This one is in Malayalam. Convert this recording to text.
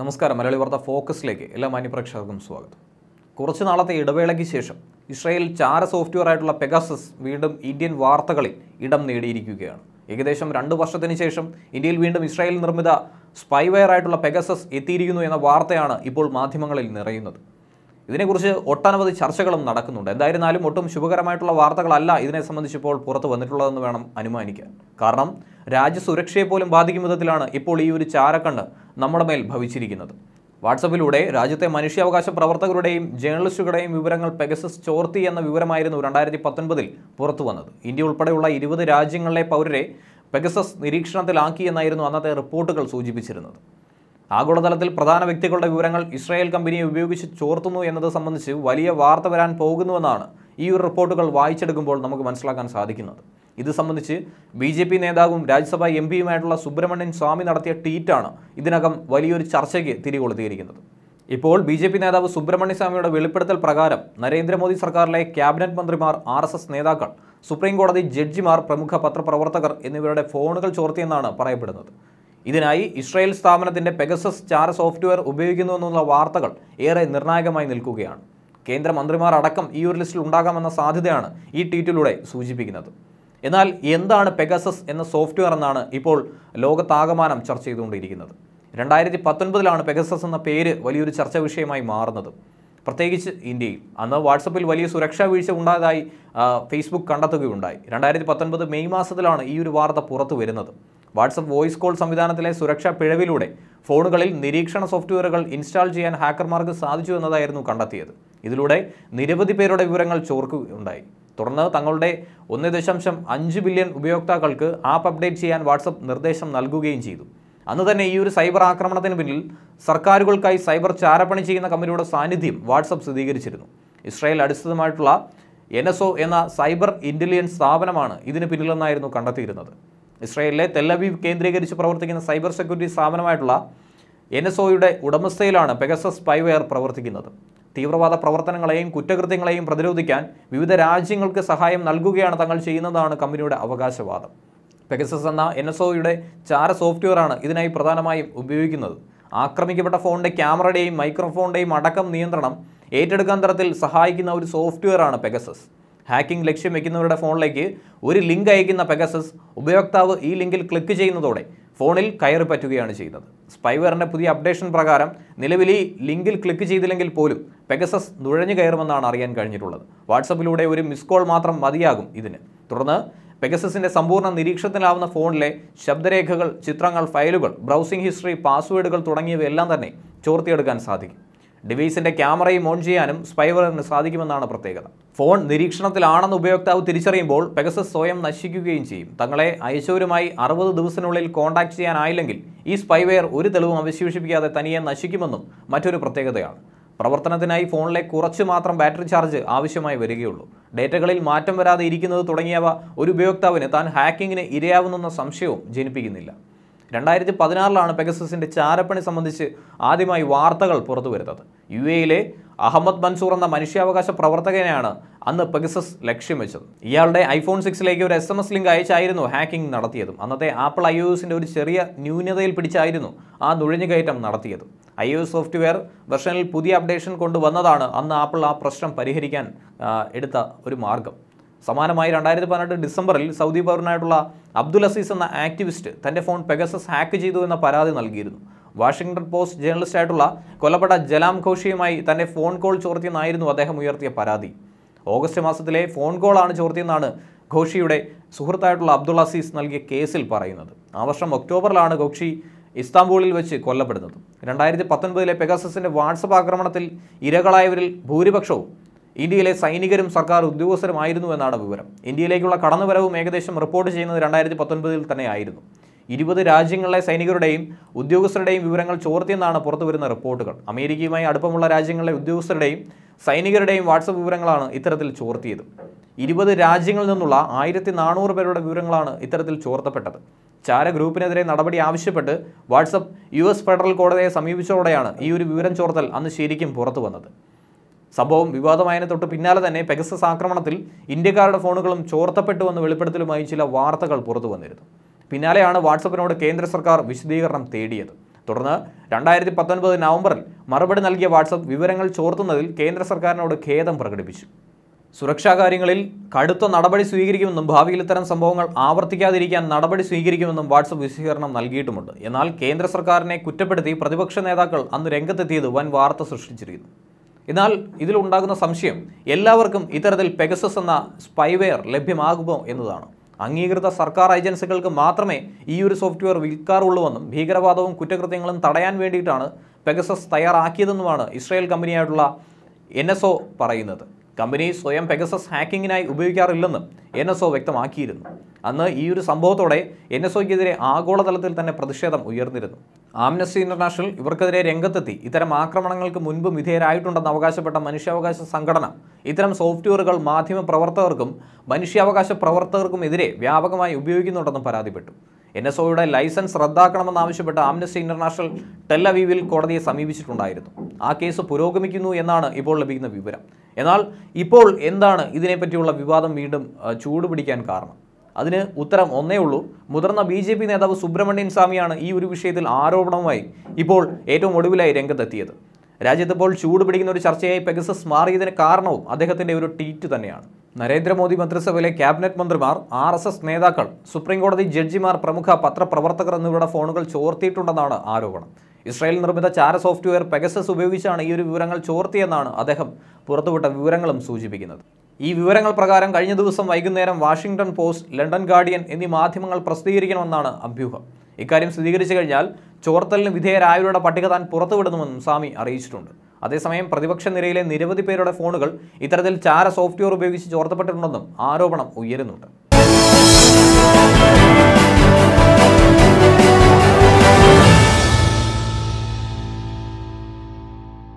നമസ്കാരം മലയാളി വാർത്ത ഫോക്കസിലേക്ക് എല്ലാ മാന്യപ്രേക്ഷകർക്കും സ്വാഗതം കുറച്ച് നാളത്തെ ഇടവേളയ്ക്ക് ശേഷം ഇസ്രയേൽ ചാര സോഫ്റ്റ്വെയർ ആയിട്ടുള്ള പെഗാസസ് വീണ്ടും ഇന്ത്യൻ വാർത്തകളിൽ ഇടം നേടിയിരിക്കുകയാണ് ഏകദേശം രണ്ട് വർഷത്തിന് ശേഷം ഇന്ത്യയിൽ വീണ്ടും ഇസ്രായേൽ നിർമ്മിത സ്പൈവെയർ ആയിട്ടുള്ള പെഗസസ് എത്തിയിരിക്കുന്നു എന്ന വാർത്തയാണ് ഇപ്പോൾ മാധ്യമങ്ങളിൽ നിറയുന്നത് ഇതിനെക്കുറിച്ച് ഒട്ടനവധി ചർച്ചകളും നടക്കുന്നുണ്ട് എന്തായിരുന്നാലും ഒട്ടും ശുഭകരമായിട്ടുള്ള വാർത്തകളല്ല ഇതിനെ സംബന്ധിച്ചിപ്പോൾ പുറത്ത് വന്നിട്ടുള്ളതെന്ന് വേണം അനുമാനിക്കാൻ കാരണം രാജ്യസുരക്ഷയെ പോലും ബാധിക്കും വിധത്തിലാണ് ഇപ്പോൾ ഈ ഒരു ചാരക്കണ്ണ് നമ്മുടെ മേൽ ഭവിച്ചിരിക്കുന്നത് വാട്സപ്പിലൂടെ രാജ്യത്തെ മനുഷ്യാവകാശ പ്രവർത്തകരുടെയും ജേർണലിസ്റ്റുകളുടെയും വിവരങ്ങൾ പെഗസസ് ചോർത്തി എന്ന വിവരമായിരുന്നു രണ്ടായിരത്തി പത്തൊൻപതിൽ പുറത്തു വന്നത് ഇന്ത്യ ഉൾപ്പെടെയുള്ള ഇരുപത് രാജ്യങ്ങളിലെ പൗരരെ പെഗസസ് നിരീക്ഷണത്തിലാക്കി എന്നായിരുന്നു അന്നത്തെ റിപ്പോർട്ടുകൾ സൂചിപ്പിച്ചിരുന്നത് ആഗോളതലത്തിൽ പ്രധാന വ്യക്തികളുടെ വിവരങ്ങൾ ഇസ്രായേൽ കമ്പനിയെ ഉപയോഗിച്ച് ചോർത്തുന്നു എന്നത് സംബന്ധിച്ച് വലിയ വാർത്ത വരാൻ പോകുന്നുവെന്നാണ് ഈ റിപ്പോർട്ടുകൾ വായിച്ചെടുക്കുമ്പോൾ നമുക്ക് മനസ്സിലാക്കാൻ സാധിക്കുന്നത് ഇത് സംബന്ധിച്ച് ബി ജെ പി നേതാവും രാജ്യസഭാ എം പിയുമായിട്ടുള്ള സുബ്രഹ്മണ്യൻ സ്വാമി നടത്തിയ ട്വീറ്റാണ് ഇതിനകം വലിയൊരു ചർച്ചയ്ക്ക് തിരികൊളുത്തിയിരിക്കുന്നത് ഇപ്പോൾ ബി ജെ പി നേതാവ് സുബ്രഹ്മണ്യ സ്വാമിയുടെ വെളിപ്പെടുത്തൽ പ്രകാരം നരേന്ദ്രമോദി സർക്കാരിലെ ക്യാബിനറ്റ് മന്ത്രിമാർ ആർ എസ് എസ് നേതാക്കൾ സുപ്രീം കോടതി ജഡ്ജിമാർ പ്രമുഖ പത്രപ്രവർത്തകർ എന്നിവരുടെ ഫോണുകൾ ചോർത്തിയെന്നാണ് പറയപ്പെടുന്നത് ഇതിനായി ഇസ്രായേൽ സ്ഥാപനത്തിൻ്റെ പെഗസസ് ചാര സോഫ്റ്റ്വെയർ ഉപയോഗിക്കുന്നുവെന്നുള്ള വാർത്തകൾ ഏറെ നിർണായകമായി നിൽക്കുകയാണ് കേന്ദ്രമന്ത്രിമാർ അടക്കം ഈ ഒരു ലിസ്റ്റിൽ ഉണ്ടാകാമെന്ന സാധ്യതയാണ് ഈ ട്വീറ്റിലൂടെ സൂചിപ്പിക്കുന്നത് എന്നാൽ എന്താണ് പെഗസസ് എന്ന സോഫ്റ്റ്വെയർ എന്നാണ് ഇപ്പോൾ ലോകത്താകമാനം ചർച്ച ചെയ്തുകൊണ്ടിരിക്കുന്നത് രണ്ടായിരത്തി പത്തൊൻപതിലാണ് പെഗസസ് എന്ന പേര് വലിയൊരു ചർച്ചാ വിഷയമായി മാറുന്നത് പ്രത്യേകിച്ച് ഇന്ത്യയിൽ അന്ന് വാട്സപ്പിൽ വലിയ സുരക്ഷാ വീഴ്ച ഉണ്ടായതായി ഫേസ്ബുക്ക് കണ്ടെത്തുകയുണ്ടായി രണ്ടായിരത്തി പത്തൊൻപത് മെയ് മാസത്തിലാണ് ഈ ഒരു വാർത്ത പുറത്തു വരുന്നത് വാട്സപ്പ് വോയിസ് കോൾ സംവിധാനത്തിലെ സുരക്ഷാ പിഴവിലൂടെ ഫോണുകളിൽ നിരീക്ഷണ സോഫ്റ്റ്വെയറുകൾ ഇൻസ്റ്റാൾ ചെയ്യാൻ ഹാക്കർമാർക്ക് സാധിച്ചു എന്നതായിരുന്നു കണ്ടെത്തിയത് ഇതിലൂടെ നിരവധി പേരുടെ വിവരങ്ങൾ ചോർക്കുകയുണ്ടായി തുടർന്ന് തങ്ങളുടെ ഒന്ന് ദശാംശം അഞ്ച് ബില്യൺ ഉപയോക്താക്കൾക്ക് ആപ്പ് അപ്ഡേറ്റ് ചെയ്യാൻ വാട്സപ്പ് നിർദ്ദേശം നൽകുകയും ചെയ്തു അന്ന് തന്നെ ഈ ഒരു സൈബർ ആക്രമണത്തിന് പിന്നിൽ സർക്കാരുകൾക്കായി സൈബർ ചാരപ്പണി ചെയ്യുന്ന കമ്പനിയുടെ സാന്നിധ്യം വാട്സപ്പ് സ്ഥിരീകരിച്ചിരുന്നു ഇസ്രായേൽ അടിസ്ഥാനമായിട്ടുള്ള എൻ എന്ന സൈബർ ഇൻ്റലിജൻസ് സ്ഥാപനമാണ് ഇതിന് പിന്നിലെന്നായിരുന്നു കണ്ടെത്തിയിരുന്നത് ഇസ്രായേലിലെ തെല്ലവീവ് കേന്ദ്രീകരിച്ച് പ്രവർത്തിക്കുന്ന സൈബർ സെക്യൂരിറ്റി സ്ഥാപനമായിട്ടുള്ള എൻ എസ് ഒയുടെ ഉടമസ്ഥയിലാണ് പെഗസസ് സ്പൈവെയർ പ്രവർത്തിക്കുന്നത് തീവ്രവാദ പ്രവർത്തനങ്ങളെയും കുറ്റകൃത്യങ്ങളെയും പ്രതിരോധിക്കാൻ വിവിധ രാജ്യങ്ങൾക്ക് സഹായം നൽകുകയാണ് തങ്ങൾ ചെയ്യുന്നതാണ് കമ്പനിയുടെ അവകാശവാദം പെഗസസ് എന്ന എൻ എസ് ഒയുടെ ചാര സോഫ്റ്റ്വെയറാണ് ഇതിനായി പ്രധാനമായും ഉപയോഗിക്കുന്നത് ആക്രമിക്കപ്പെട്ട ഫോണിൻ്റെ ക്യാമറയുടെയും മൈക്രോഫോണിൻ്റെയും അടക്കം നിയന്ത്രണം ഏറ്റെടുക്കാൻ തരത്തിൽ സഹായിക്കുന്ന ഒരു സോഫ്റ്റ്വെയറാണ് പെഗസസ് ഹാക്കിംഗ് ലക്ഷ്യം വയ്ക്കുന്നവരുടെ ഫോണിലേക്ക് ഒരു ലിങ്ക് അയക്കുന്ന പെഗസസ് ഉപയോക്താവ് ഈ ലിങ്കിൽ ക്ലിക്ക് ചെയ്യുന്നതോടെ ഫോണിൽ കയറി പറ്റുകയാണ് ചെയ്യുന്നത് സ്പൈവെയറിൻ്റെ പുതിയ അപ്ഡേഷൻ പ്രകാരം നിലവിൽ ഈ ലിങ്കിൽ ക്ലിക്ക് ചെയ്തില്ലെങ്കിൽ പോലും പെഗസസ് നുഴഞ്ഞു കയറുമെന്നാണ് അറിയാൻ കഴിഞ്ഞിട്ടുള്ളത് വാട്സപ്പിലൂടെ ഒരു മിസ് കോൾ മാത്രം മതിയാകും ഇതിന് തുടർന്ന് പെഗസസിൻ്റെ സമ്പൂർണ്ണ നിരീക്ഷണത്തിലാവുന്ന ഫോണിലെ ശബ്ദരേഖകൾ ചിത്രങ്ങൾ ഫയലുകൾ ബ്രൗസിംഗ് ഹിസ്റ്ററി പാസ്വേഡുകൾ തുടങ്ങിയവയെല്ലാം തന്നെ ചോർത്തിയെടുക്കാൻ സാധിക്കും ഡിവൈസിൻ്റെ ക്യാമറയും ഓൺ ചെയ്യാനും സ്പൈവറിന് സാധിക്കുമെന്നാണ് പ്രത്യേകത ഫോൺ നിരീക്ഷണത്തിലാണെന്ന് ഉപയോക്താവ് തിരിച്ചറിയുമ്പോൾ പെഗസസ് സ്വയം നശിക്കുകയും ചെയ്യും തങ്ങളെ അയച്ചവരുമായി അറുപത് ദിവസത്തിനുള്ളിൽ കോൺടാക്ട് ചെയ്യാനായില്ലെങ്കിൽ ഈ സ്പൈവെയർ ഒരു തെളിവും അവശേഷിപ്പിക്കാതെ തനിയെ നശിക്കുമെന്നും മറ്റൊരു പ്രത്യേകതയാണ് പ്രവർത്തനത്തിനായി ഫോണിലെ കുറച്ച് മാത്രം ബാറ്ററി ചാർജ് ആവശ്യമായി വരികയുള്ളൂ ഡേറ്റകളിൽ മാറ്റം വരാതെ ഇരിക്കുന്നത് തുടങ്ങിയവ ഒരു ഉപയോക്താവിന് താൻ ഹാക്കിങ്ങിന് ഇരയാവുന്നെന്ന സംശയവും ജനിപ്പിക്കുന്നില്ല രണ്ടായിരത്തി പതിനാറിലാണ് പെഗസസിൻ്റെ ചാരപ്പണി സംബന്ധിച്ച് ആദ്യമായി വാർത്തകൾ പുറത്തു വരുന്നത് യു എയിലെ അഹമ്മദ് മൻസൂർ എന്ന മനുഷ്യാവകാശ പ്രവർത്തകനെയാണ് അന്ന് പെഗസസ് ലക്ഷ്യം വെച്ചത് ഇയാളുടെ ഐഫോൺ സിക്സിലേക്ക് ഒരു എസ് എം എസ് ലിങ്ക് അയച്ചായിരുന്നു ഹാക്കിംഗ് നടത്തിയതും അന്നത്തെ ആപ്പിൾ ഐ ഒസിൻ്റെ ഒരു ചെറിയ ന്യൂനതയിൽ പിടിച്ചായിരുന്നു ആ നുഴഞ്ഞുകയറ്റം നടത്തിയത് ഐ ഒ സോഫ്റ്റ്വെയർ വെർഷനിൽ പുതിയ അപ്ഡേഷൻ കൊണ്ടുവന്നതാണ് അന്ന് ആപ്പിൾ ആ പ്രശ്നം പരിഹരിക്കാൻ എടുത്ത ഒരു മാർഗം സമാനമായി രണ്ടായിരത്തി പതിനെട്ട് ഡിസംബറിൽ സൗദി പൗരനായിട്ടുള്ള അബ്ദുൽ അസീസ് എന്ന ആക്ടിവിസ്റ്റ് തൻ്റെ ഫോൺ പെഗസസ് ഹാക്ക് ചെയ്തു എന്ന പരാതി നൽകിയിരുന്നു വാഷിംഗ്ടൺ പോസ്റ്റ് ജേർണലിസ്റ്റായിട്ടുള്ള കൊല്ലപ്പെട്ട ജലാം ഘോഷിയുമായി തന്നെ ഫോൺ കോൾ ചോർത്തിയെന്നായിരുന്നു അദ്ദേഹം ഉയർത്തിയ പരാതി ഓഗസ്റ്റ് മാസത്തിലെ ഫോൺ കോളാണ് ചോർത്തിയെന്നാണ് ഘോഷിയുടെ സുഹൃത്തായിട്ടുള്ള അബ്ദുൾ അസീസ് നൽകിയ കേസിൽ പറയുന്നത് ആ വർഷം ഒക്ടോബറിലാണ് ഘോഷി ഇസ്താംബൂളിൽ വെച്ച് കൊല്ലപ്പെടുന്നത് രണ്ടായിരത്തി പത്തൊൻപതിലെ പെഗാസസിൻ്റെ വാട്സപ്പ് ആക്രമണത്തിൽ ഇരകളായവരിൽ ഭൂരിപക്ഷവും ഇന്ത്യയിലെ സൈനികരും സർക്കാർ ഉദ്യോഗസ്ഥരുമായിരുന്നു എന്നാണ് വിവരം ഇന്ത്യയിലേക്കുള്ള കടന്നുവരവും ഏകദേശം റിപ്പോർട്ട് ചെയ്യുന്നത് രണ്ടായിരത്തി പത്തൊൻപതിൽ തന്നെയായിരുന്നു ഇരുപത് രാജ്യങ്ങളിലെ സൈനികരുടെയും ഉദ്യോഗസ്ഥരുടെയും വിവരങ്ങൾ ചോർത്തിയെന്നാണ് പുറത്തുവരുന്ന റിപ്പോർട്ടുകൾ അമേരിക്കയുമായി അടുപ്പമുള്ള രാജ്യങ്ങളിലെ ഉദ്യോഗസ്ഥരുടെയും സൈനികരുടെയും വാട്സപ്പ് വിവരങ്ങളാണ് ഇത്തരത്തിൽ ചോർത്തിയത് ഇരുപത് രാജ്യങ്ങളിൽ നിന്നുള്ള ആയിരത്തി നാനൂറ് പേരുടെ വിവരങ്ങളാണ് ഇത്തരത്തിൽ ചോർത്തപ്പെട്ടത് ചാര ഗ്രൂപ്പിനെതിരെ നടപടി ആവശ്യപ്പെട്ട് വാട്സപ്പ് യു എസ് ഫെഡറൽ കോടതിയെ സമീപിച്ചതോടെയാണ് ഈ ഒരു വിവരം ചോർത്തൽ അന്ന് ശരിക്കും പുറത്തു വന്നത് സംഭവം വിവാദമായതിനെ തൊട്ട് പിന്നാലെ തന്നെ പെഗസസ് ആക്രമണത്തിൽ ഇന്ത്യക്കാരുടെ ഫോണുകളും ചോർത്തപ്പെട്ടുവെന്ന് വെളിപ്പെടുത്തലുമായി ചില വാർത്തകൾ പുറത്തു വന്നിരുന്നു പിന്നാലെയാണ് വാട്സപ്പിനോട് കേന്ദ്ര സർക്കാർ വിശദീകരണം തേടിയത് തുടർന്ന് രണ്ടായിരത്തി പത്തൊൻപത് നവംബറിൽ മറുപടി നൽകിയ വാട്സപ്പ് വിവരങ്ങൾ ചോർത്തുന്നതിൽ കേന്ദ്ര സർക്കാരിനോട് ഖേദം പ്രകടിപ്പിച്ചു സുരക്ഷാ കാര്യങ്ങളിൽ കടുത്ത നടപടി സ്വീകരിക്കുമെന്നും ഭാവിയിൽ ഇത്തരം സംഭവങ്ങൾ ആവർത്തിക്കാതിരിക്കാൻ നടപടി സ്വീകരിക്കുമെന്നും വാട്സപ്പ് വിശദീകരണം നൽകിയിട്ടുമുണ്ട് എന്നാൽ കേന്ദ്ര സർക്കാരിനെ കുറ്റപ്പെടുത്തി പ്രതിപക്ഷ നേതാക്കൾ അന്ന് രംഗത്തെത്തിയത് വൻ വാർത്ത സൃഷ്ടിച്ചിരിക്കുന്നു എന്നാൽ ഇതിലുണ്ടാകുന്ന സംശയം എല്ലാവർക്കും ഇത്തരത്തിൽ പെഗസസ് എന്ന സ്പൈവെയർ ലഭ്യമാകുമോ എന്നതാണ് അംഗീകൃത സർക്കാർ ഏജൻസികൾക്ക് മാത്രമേ ഈ ഒരു സോഫ്റ്റ്വെയർ വിൽക്കാറുള്ളൂവെന്നും ഭീകരവാദവും കുറ്റകൃത്യങ്ങളും തടയാൻ വേണ്ടിയിട്ടാണ് പെഗസസ് തയ്യാറാക്കിയതെന്നുമാണ് ഇസ്രായേൽ കമ്പനിയായിട്ടുള്ള എൻ എസ് ഒ പറയുന്നത് കമ്പനി സ്വയം പെഗസസ് ഹാക്കിങ്ങിനായി ഉപയോഗിക്കാറില്ലെന്നും എൻ എസ് ഒ വ്യക്തമാക്കിയിരുന്നു അന്ന് ഈ ഒരു സംഭവത്തോടെ എൻ എസ് ഒക്കെതിരെ ആഗോളതലത്തിൽ തന്നെ പ്രതിഷേധം ഉയർന്നിരുന്നു ആംനസ്റ്റി ഇന്റർനാഷണൽ ഇവർക്കെതിരെ രംഗത്തെത്തി ഇത്തരം ആക്രമണങ്ങൾക്ക് മുൻപും വിധേയരായിട്ടുണ്ടെന്ന് അവകാശപ്പെട്ട മനുഷ്യാവകാശ സംഘടന ഇത്തരം സോഫ്റ്റ്വെയറുകൾ മാധ്യമ പ്രവർത്തകർക്കും മനുഷ്യാവകാശ പ്രവർത്തകർക്കും എതിരെ വ്യാപകമായി ഉപയോഗിക്കുന്നുണ്ടെന്നും പരാതിപ്പെട്ടു എൻ എസ് ഒയുടെ ലൈസൻസ് റദ്ദാക്കണമെന്നാവശ്യപ്പെട്ട് ആംനസ്റ്റി ഇന്റർനാഷണൽ ടെല്ലവീവിൽ കോടതിയെ സമീപിച്ചിട്ടുണ്ടായിരുന്നു ആ കേസ് പുരോഗമിക്കുന്നു എന്നാണ് ഇപ്പോൾ ലഭിക്കുന്ന വിവരം എന്നാൽ ഇപ്പോൾ എന്താണ് ഇതിനെപ്പറ്റിയുള്ള വിവാദം വീണ്ടും ചൂടുപിടിക്കാൻ കാരണം അതിന് ഉത്തരം ഒന്നേ ഉള്ളൂ മുതിർന്ന ബി ജെ പി നേതാവ് സുബ്രഹ്മണ്യൻ സ്വാമിയാണ് ഈ ഒരു വിഷയത്തിൽ ആരോപണവുമായി ഇപ്പോൾ ഏറ്റവും ഒടുവിലായി രംഗത്തെത്തിയത് ഇപ്പോൾ ചൂട് പിടിക്കുന്ന ഒരു ചർച്ചയായി പെഗസസ് മാറിയതിന് കാരണവും അദ്ദേഹത്തിൻ്റെ ഒരു ട്വീറ്റ് തന്നെയാണ് നരേന്ദ്രമോദി മന്ത്രിസഭയിലെ ക്യാബിനറ്റ് മന്ത്രിമാർ ആർ എസ് എസ് നേതാക്കൾ സുപ്രീംകോടതി ജഡ്ജിമാർ പ്രമുഖ പത്രപ്രവർത്തകർ എന്നിവരുടെ ഫോണുകൾ ചോർത്തിയിട്ടുണ്ടെന്നാണ് ആരോപണം ഇസ്രായേൽ നിർമ്മിത ചാര സോഫ്റ്റ്വെയർ പെഗസസ് ഉപയോഗിച്ചാണ് ഈ ഒരു വിവരങ്ങൾ ചോർത്തിയെന്നാണ് അദ്ദേഹം പുറത്തുവിട്ട വിവരങ്ങളും സൂചിപ്പിക്കുന്നത് ഈ വിവരങ്ങൾ പ്രകാരം കഴിഞ്ഞ ദിവസം വൈകുന്നേരം വാഷിംഗ്ടൺ പോസ്റ്റ് ലണ്ടൻ ഗാർഡിയൻ എന്നീ മാധ്യമങ്ങൾ പ്രസിദ്ധീകരിക്കണമെന്നാണ് അഭ്യൂഹം ഇക്കാര്യം സ്ഥിരീകരിച്ചു കഴിഞ്ഞാൽ ചോർത്തലിന് വിധേയരായവരുടെ പട്ടിക താൻ പുറത്തുവിടുന്നുവെന്നും സ്വാമി അറിയിച്ചിട്ടുണ്ട് അതേസമയം പ്രതിപക്ഷ നിരയിലെ നിരവധി പേരുടെ ഫോണുകൾ ഇത്തരത്തിൽ ചാര സോഫ്റ്റ്വെയർ ഉപയോഗിച്ച് ചോർത്തപ്പെട്ടിട്ടുണ്ടെന്നും ആരോപണം ഉയരുന്നുണ്ട്